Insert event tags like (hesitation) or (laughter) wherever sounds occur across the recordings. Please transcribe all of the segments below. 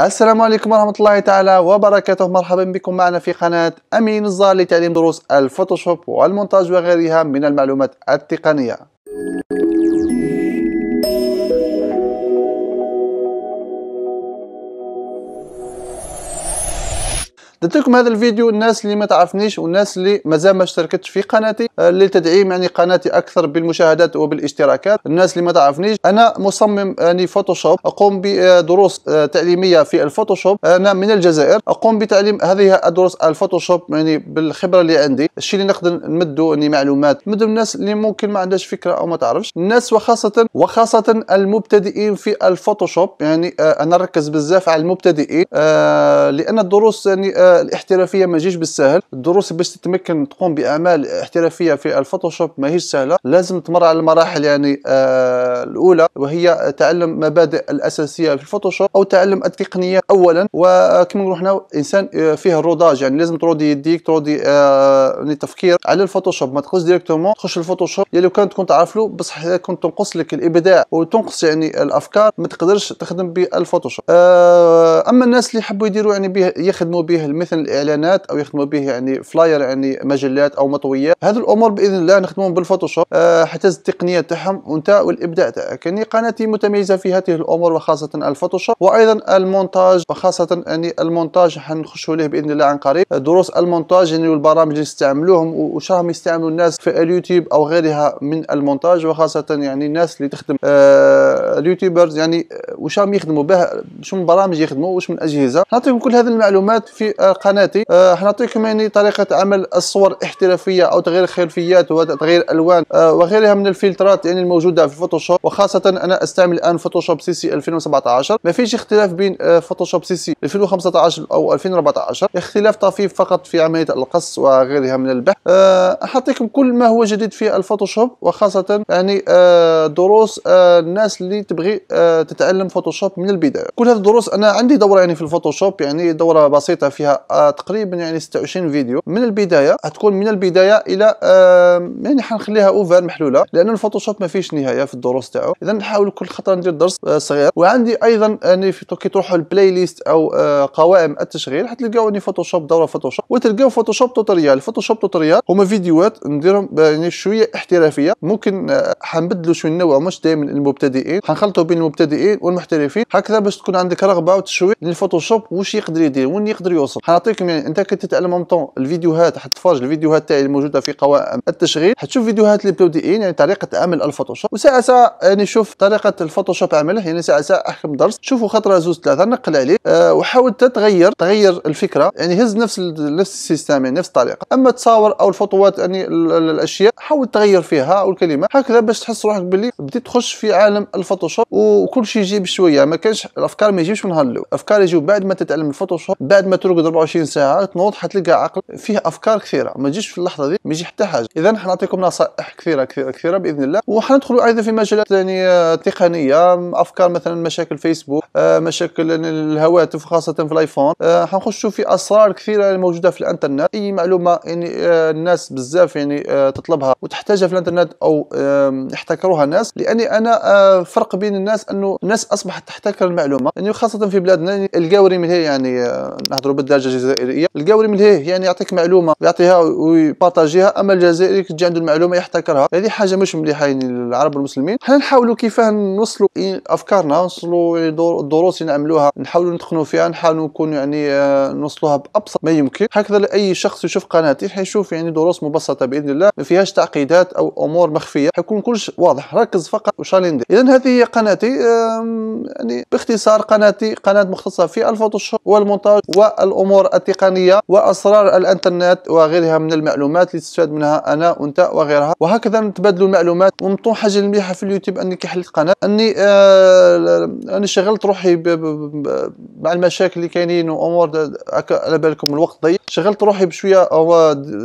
السلام عليكم ورحمة الله تعالى وبركاته مرحبا بكم معنا في قناة أمين الزار لتعليم دروس الفوتوشوب والمونتاج وغيرها من المعلومات التقنية درت لكم هذا الفيديو الناس اللي ما تعرفنيش والناس اللي مازال ما اشتركتش في قناتي آه، لتدعيم يعني قناتي اكثر بالمشاهدات وبالاشتراكات الناس اللي ما تعرفنيش انا مصمم يعني فوتوشوب اقوم بدروس آه، تعليميه في الفوتوشوب انا من الجزائر اقوم بتعليم هذه الدروس الفوتوشوب يعني بالخبره اللي عندي الشيء اللي نقدر نمدو يعني معلومات نمدو الناس اللي ممكن ما عندهاش فكره او ما تعرفش الناس وخاصه وخاصه المبتدئين في الفوتوشوب يعني آه، انا نركز بزاف على المبتدئين لان الدروس يعني الاحترافيه ما جيش بالسهل الدروس باش تتمكن تقوم باعمال احترافيه في الفوتوشوب ماهيش سهله لازم تمر على المراحل يعني آه الاولى وهي تعلم مبادئ الاساسيه في الفوتوشوب او تعلم التقنيه اولا وكما نقولوا حنا انسان آه، فيه الروداج يعني لازم ترودي يديك ترودي آه يعني تفكير على الفوتوشوب ما تخش ديريكتومون تخش الفوتوشوب يعني لو كان تكون تعرف له بصح كنت تنقص لك الابداع وتنقص يعني الافكار ما تقدرش تخدم بالفوتوشوب آه اما الناس اللي يحبوا يديروا يعني يخدموا به مثلا الاعلانات او يخدموا به يعني فلاير يعني مجلات او مطويات هذه الامور باذن الله نخدمهم بالفوتوشوب آه، حتى التقنيه تاعهم وانت والابداع تاعك يعني قناتي متميزه في هذه الامور وخاصه الفوتوشوب وايضا المونتاج وخاصه يعني المونتاج حنخشوا له باذن الله عن قريب آه، دروس المونتاج يعني والبرامج اللي يستعملوهم راهم يستعملوا الناس في اليوتيوب او غيرها من المونتاج وخاصه يعني الناس اللي تخدم آه، اليوتيوبرز يعني وش راهم يخدموا به شو من برامج يخدموا وش من اجهزه نعطيكم كل هذه المعلومات في قناتي آه حنعطيكم يعني طريقه عمل الصور الاحترافيه او تغيير الخلفيات وتغيير الوان آه، وغيرها من الفلترات يعني الموجوده في فوتوشوب وخاصه انا استعمل الان فوتوشوب سي سي 2017 ما فيش اختلاف بين فوتوشوب سي سي 2015 او 2014 اختلاف طفيف فقط في عمليه القص وغيرها من البحث آه، حنعطيكم كل ما هو جديد في الفوتوشوب وخاصه يعني آه، دروس الناس اللي تبغي تتعلم فوتوشوب من البدايه كل هذه الدروس انا عندي دوره يعني في الفوتوشوب يعني دوره بسيطه فيها آه، تقريبا يعني 26 فيديو من البدايه هتكون من البدايه الى يعني حنخليها اوفر محلوله لان الفوتوشوب ما فيش نهايه في الدروس تاعو اذا نحاول كل خطره ندير درس آه، صغير وعندي ايضا يعني كي تروحوا البلاي ليست او آه، قوائم التشغيل حتلقاو اني فوتوشوب دوره فوتوشوب وتلقاو فوتوشوب توتوريال فوتوشوب توتوريال هما فيديوهات نديرهم يعني شويه احترافيه ممكن حنبدلوا شويه النوع مش دائما المبتدئين حنخلطوا بين المبتدئين والمحترفين هكذا باش تكون عندك رغبه وتشويه للفوتوشوب واش يقدر يدير وين يقدر يوصل حنعطيكم يعني انت تتعلم ام طون الفيديوهات حتتفرج الفيديوهات تاعي الموجوده في قوائم التشغيل حتشوف فيديوهات للمبتدئين يعني طريقه عمل الفوتوشوب وساعه ساعه يعني شوف طريقه الفوتوشوب عمله يعني ساعه ساعه احكم درس شوفوا خطره زوز ثلاثه نقل عليه أه وحاول تتغير تغير الفكره يعني هز نفس نفس السيستم يعني نفس الطريقه اما تصاور او الفوتوات يعني الاشياء حاول تغير فيها او الكلمه هكذا باش تحس روحك باللي بديت تخش في عالم الفوتوشوب وكل شيء يجي بشويه ما كانش الافكار ما يجيش من هالو الافكار يجيو بعد ما تتعلم الفوتوشوب بعد ما ترقد 24 ساعه تنوض حتلقى عقل فيه افكار كثيره ما تجيش في اللحظه دي ما يجي حتى حاجه اذا حنعطيكم نصائح كثيره كثيره كثيره باذن الله وحندخلوا ايضا في مجالات يعني تقنيه افكار مثلا مشاكل فيسبوك آه، مشاكل الهواتف خاصه في الايفون آه، حنخشوا في اسرار كثيره موجوده في الانترنت اي معلومه يعني آه، الناس بزاف يعني تطلبها وتحتاجها في الانترنت او يحتكروها الناس لاني انا فرق بين الناس انه الناس اصبحت تحتكر المعلومه يعني خاصه في بلادنا القاوري مثل يعني, يعني، نهضروا بالدرجه حاجه جزائريه القاوري من هيه يعني يعطيك معلومه يعطيها ويبارطاجيها اما الجزائري تجي عنده المعلومه يحتكرها هذه حاجه مش مليحه يعني للعرب والمسلمين حنا نحاولوا كيفاه نوصلوا افكارنا نوصلوا الدروس اللي نعملوها نحاولوا نتقنوا فيها نحاولوا نكون يعني آه، نوصلوها بابسط ما يمكن هكذا لاي شخص يشوف قناتي حيشوف يعني دروس مبسطه باذن الله ما فيهاش تعقيدات او امور مخفيه حيكون كلش واضح ركز فقط واش راني ندير اذا هذه هي قناتي يعني باختصار قناتي قناه مختصه في الفوتوشوب والمونتاج والامور الأمور التقنية وأسرار الإنترنت وغيرها من المعلومات اللي تستفاد منها أنا وأنت وغيرها وهكذا نتبادلوا المعلومات ومن حاجة مليحه في اليوتيوب أني كحلت قناة أني آه أني شغلت روحي مع المشاكل اللي كاينين وأمور على بالكم الوقت ضيق شغلت روحي بشوية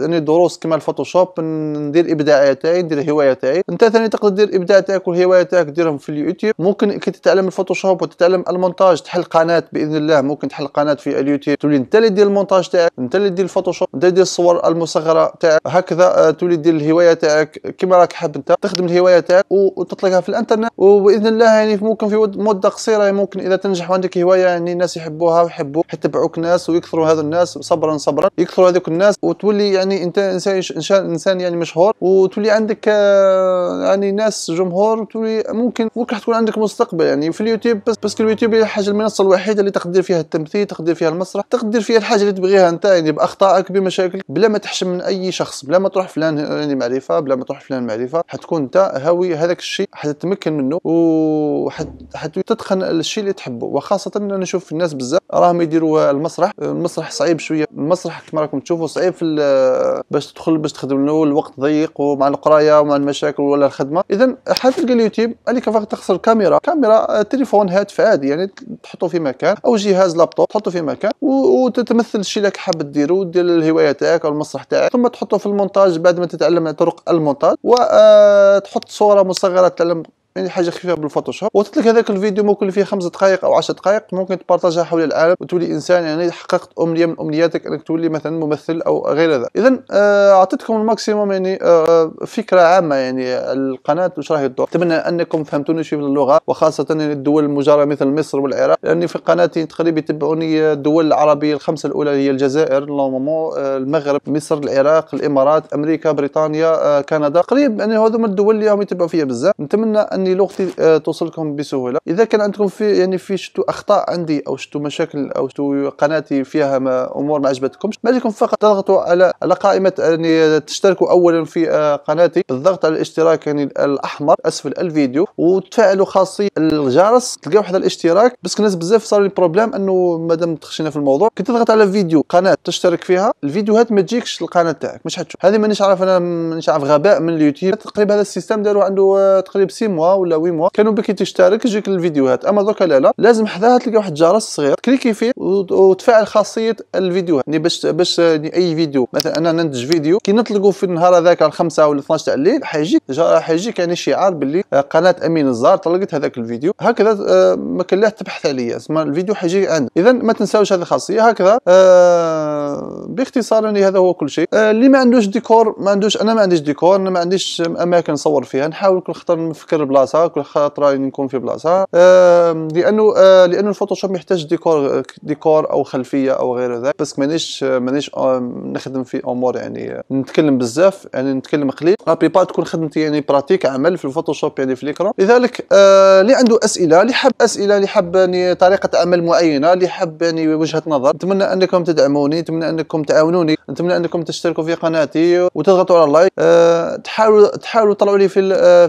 أني دروس كما الفوتوشوب ندير ابداعاتي تاعي ندير هواية تاعي أنت ثاني تقدر دير إبداع تاعك والهواية تاعك ديرهم في اليوتيوب ممكن كي تتعلم الفوتوشوب وتتعلم المونتاج تحل قناة بإذن الله ممكن تحل قناة في اليوتيوب تولي اللي دير المونتاج تاعك انت اللي دير الفوتوشوب انت اللي دير الصور المصغره تاعك هكذا آه، تولي دير الهوايه تاعك كما راك حاب انت تخدم الهوايه تاعك وتطلقها في الانترنت وباذن الله يعني ممكن في مده قصيره يعني ممكن اذا تنجح وعندك هوايه يعني الناس يحبوها ويحبوا يتبعوك ناس ويكثروا هذو الناس صبرا صبرا يكثروا هذوك الناس وتولي يعني انت انسان انسان يعني مشهور وتولي عندك آه، يعني ناس جمهور وتولي ممكن ممكن تكون عندك مستقبل يعني في اليوتيوب بس بس اليوتيوب هي الحاجه المنصه الوحيده اللي تقدر فيها التمثيل تقدر فيها المسرح تقدر فيها الحاجه اللي تبغيها انت يعني باخطائك بمشاكلك بلا ما تحشم من اي شخص بلا ما تروح فلان يعني معرفه بلا ما تروح فلان معرفه حتكون انت هاوي هذاك الشيء حتتمكن منه وحتتقن الشيء اللي تحبه وخاصه انا نشوف الناس بزاف راهم يديروا المسرح المسرح صعيب شويه المسرح كما راكم تشوفوا صعيب في (hesitation) باش تدخل باش تخدم له الوقت ضيق ومع القرايه ومع المشاكل ولا الخدمه اذا حتلقى اليوتيوب عليك فقط تخسر كاميرا كاميرا آه، تليفون هاتف عادي يعني تحطه في مكان او جهاز لابتوب تحطه في مكان و تمثل الشيء اللي حاب ديرو دير الهوايه تاعك او المسرح تاعك ثم تحطه في المونتاج بعد ما تتعلم طرق المونتاج وتحط آه، صوره مصغره تعلم يعني حاجه خفيفه بالفوتوشوب وتطلق هذاك الفيديو ممكن فيه خمس دقائق او 10 دقائق ممكن تبارطاجها حول العالم وتولي انسان يعني حققت امنيه من امنياتك انك تولي مثلا ممثل او غير ذلك اذا آه، اعطيتكم الماكسيموم يعني آه، فكره عامه يعني القناه واش راهي تدور اتمنى انكم فهمتوني شويه اللغه وخاصه يعني الدول المجاوره مثل مصر والعراق لاني في قناتي تقريبا يتبعوني الدول العربيه الخمسه الاولى هي الجزائر آه، المغرب مصر العراق الامارات امريكا بريطانيا كندا قريب يعني هذوما الدول اللي هم يتبعوا فيها بزاف نتمنى اني يعني لغتي آه، توصلكم بسهوله اذا كان عندكم في يعني في شتو اخطاء عندي او شتو مشاكل او شتو قناتي فيها ما امور ما عجبتكمش ما عليكم فقط تضغطوا على على قائمه يعني تشتركوا اولا في آه، قناتي بالضغط على الاشتراك يعني الاحمر اسفل الفيديو وتفعلوا خاصيه الجرس تلقاو واحد الاشتراك بس الناس بزاف صار لي بروبليم انه مادام تخشينا في الموضوع كي تضغط على فيديو قناه تشترك فيها الفيديوهات ما تجيكش القناه تاعك مش حتشوف هذه مانيش عارف انا مانيش عارف غباء من اليوتيوب تقريبا هذا السيستم داروا عنده آه، تقريبا 6 موا ولا وي موا كانوا بك تشترك يجيك الفيديوهات اما دوكا لا لا لازم حداها تلقى واحد الجرس صغير كليكي فيه وتفعل خاصيه الفيديوهات يعني باش باش يعني اي فيديو مثلا انا ننتج فيديو كي نطلقوا في النهار هذاك الخمسة ولا 12 تاع الليل حيجيك حيجيك يعني شعار باللي آه، قناه امين الزار طلقت هذاك الفيديو هكذا آه، ما كان لا تبحث عليا اسمها الفيديو حيجي عندك اذا ما تنساوش هذه الخاصيه هكذا آه، باختصار يعني هذا هو كل شيء اللي ما عندوش ديكور ما عندوش انا ما عنديش ديكور انا ما عنديش اماكن نصور فيها نحاول كل خطر نفكر بلا بلاصه كل خطره نكون في بلاصه آه، لانه آه، لانه الفوتوشوب يحتاج ديكور ديكور او خلفيه او غير ذلك بس مانيش مانيش آه، نخدم في امور يعني نتكلم بزاف يعني نتكلم قليل لابيبا تكون خدمتي يعني براتيك عمل في الفوتوشوب يعني في ليكرون لذلك اللي عنده اسئله اللي حاب اسئله اللي حاب يعني طريقه عمل معينه اللي حاب يعني وجهه نظر نتمنى انكم تدعموني نتمنى انكم تعاونوني نتمنى انكم تشتركوا في قناتي وتضغطوا على اللايك أه تحاولوا تحاولوا طلعوا لي في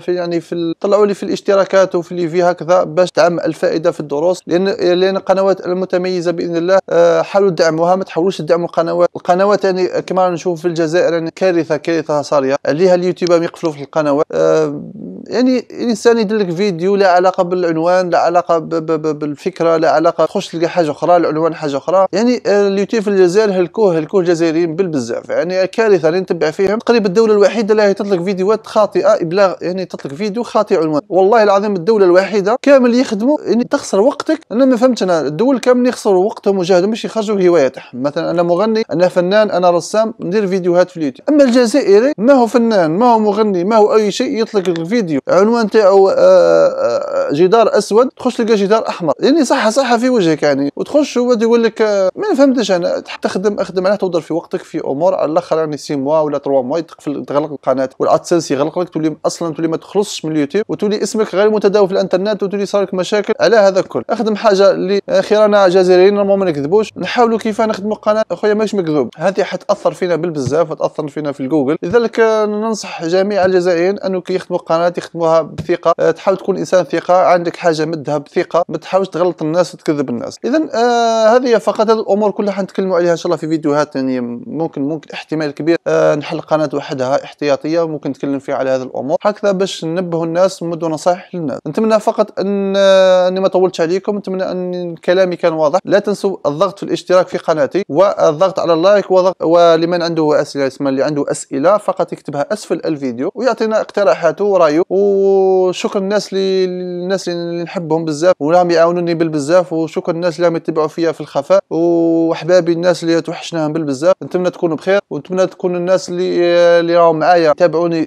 في يعني في طلعوا حاولي لي في الاشتراكات وفي اللي فيه هكذا باش تدعم الفائده في الدروس لان لان القنوات المتميزه باذن الله آه، حاولوا دعموها ما تحاولوش تدعموا القنوات القنوات يعني كما نشوف في الجزائر يعني كارثه كارثه صاريه عليها اليوتيوب يقفلوا في القنوات آه، يعني الانسان يدير لك فيديو لا علاقه بالعنوان لا علاقه ب ب ب بالفكره لا علاقه تخش تلقى حاجه اخرى العنوان حاجه اخرى يعني آه، اليوتيوب في الجزائر هلكوه هلكوه الجزائريين بالبزاف يعني كارثه اللي نتبع فيهم تقريبا الدوله الوحيده اللي تطلق فيديوهات خاطئه ابلاغ يعني تطلق فيديو خاطئ عنوان والله العظيم الدوله الوحيده كامل يخدموا يعني تخسر وقتك انا ما فهمتش انا الدول كامل يخسروا وقتهم وجهدهم باش يخرجوا هواياتهم مثلا انا مغني انا فنان انا رسام ندير فيديوهات في اليوتيوب اما الجزائري ما هو فنان ما هو مغني ما هو اي شيء يطلق الفيديو فيديو عنوان تاعو آه، آه، آه، جدار اسود تخش تلقى جدار احمر يعني صحه صحه في وجهك يعني وتخش هو يقول لك ما فهمتش انا تخدم اخدم معناها تهضر في وقتك في امور على الاخر يعني سي موا ولا 3 موا تغلق القناه والادسنس يغلق لك تولي اصلا تولي ما تخلصش من اليوتيوب وتولي اسمك غير متداول في الانترنت وتولي صار لك مشاكل على هذا الكل اخدم حاجه اللي خيرانا جزائريين ما نكذبوش نحاولوا كيف نخدموا قناه اخويا ماش مكذوب هذه حتاثر فينا بالبزاف وتاثر فينا في الجوجل لذلك ننصح جميع الجزائريين انه كي يخدموا قناه تخدموها بثقه آه، تحاول تكون انسان ثقه عندك حاجه مدها بثقه ما تحاولش تغلط الناس وتكذب الناس اذا آه هذه فقط هذه الامور كلها حنتكلموا عليها ان شاء الله في فيديوهات يعني ممكن ممكن احتمال كبير آه نحل قناه وحدها احتياطيه وممكن نتكلم فيها على هذه الامور هكذا باش ننبهوا الناس ونمدوا نصائح للناس نتمنى فقط ان آه، اني ما طولتش عليكم نتمنى ان كلامي كان واضح لا تنسوا الضغط في الاشتراك في قناتي والضغط على اللايك وضغط ولمن عنده اسئله اسمه اللي عنده اسئله فقط يكتبها اسفل الفيديو ويعطينا اقتراحاته ورايه وشكر الناس اللي الناس اللي نحبهم بزاف وراهم يعاونوني بالبزاف وشكر الناس اللي راهم يتبعوا فيا في الخفاء واحبابي الناس اللي توحشناهم بالبزاف نتمنى تكونوا بخير ونتمنى تكون الناس اللي اللي راهم معايا يتابعوني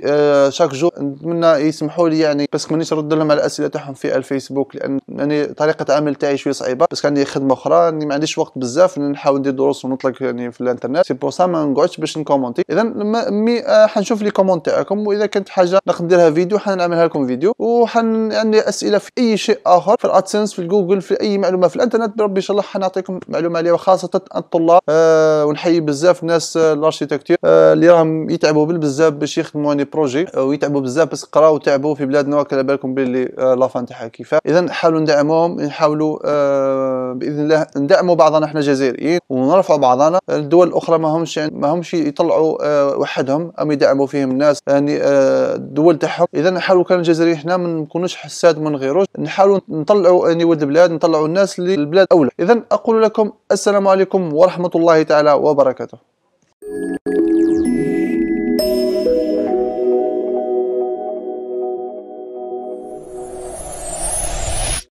شاك آه، جور نتمنى يسمحوا لي يعني بس مانيش نرد لهم على الاسئله تاعهم في الفيسبوك لان يعني طريقه عمل تاعي شويه صعيبه بس عندي خدمه اخرى يعني ما عنديش وقت بزاف نحاول ندير دروس ونطلق يعني في الانترنت سي بور سا ما نقعدش باش نكومونتي اذا مي آه، حنشوف لي كومونت تاعكم واذا كانت حاجه نقدر نديرها فيديو حن حنعمل لكم فيديو وحن يعني اسئله في اي شيء اخر في الادسنس في الجوجل في اي معلومه في الانترنت بربي ان شاء الله حنعطيكم معلومه عليها وخاصه الطلاب آه ونحيي بزاف ناس آه الارشيتكتور آه اللي راهم يتعبوا بالبزاف باش يخدموا اني بروجي آه، ويتعبوا بزاف بس قراوا وتعبوا في بلادنا وكلا بالكم باللي آه، لافان تاعها كيفاه اذا نحاولوا ندعموهم نحاولوا آه، باذن الله ندعموا بعضنا احنا الجزائريين ونرفعوا بعضنا الدول الاخرى ما همش يعني ما همش يطلعوا وحدهم ام يدعموا فيهم الناس يعني الدول تاعهم اذا نحاولوا كان الجزائريين حنا ما نكونوش حساد من نغيروش نحاولوا نطلعوا يعني ولد البلاد نطلعوا الناس اللي البلاد اولى اذا اقول لكم السلام عليكم ورحمه الله تعالى وبركاته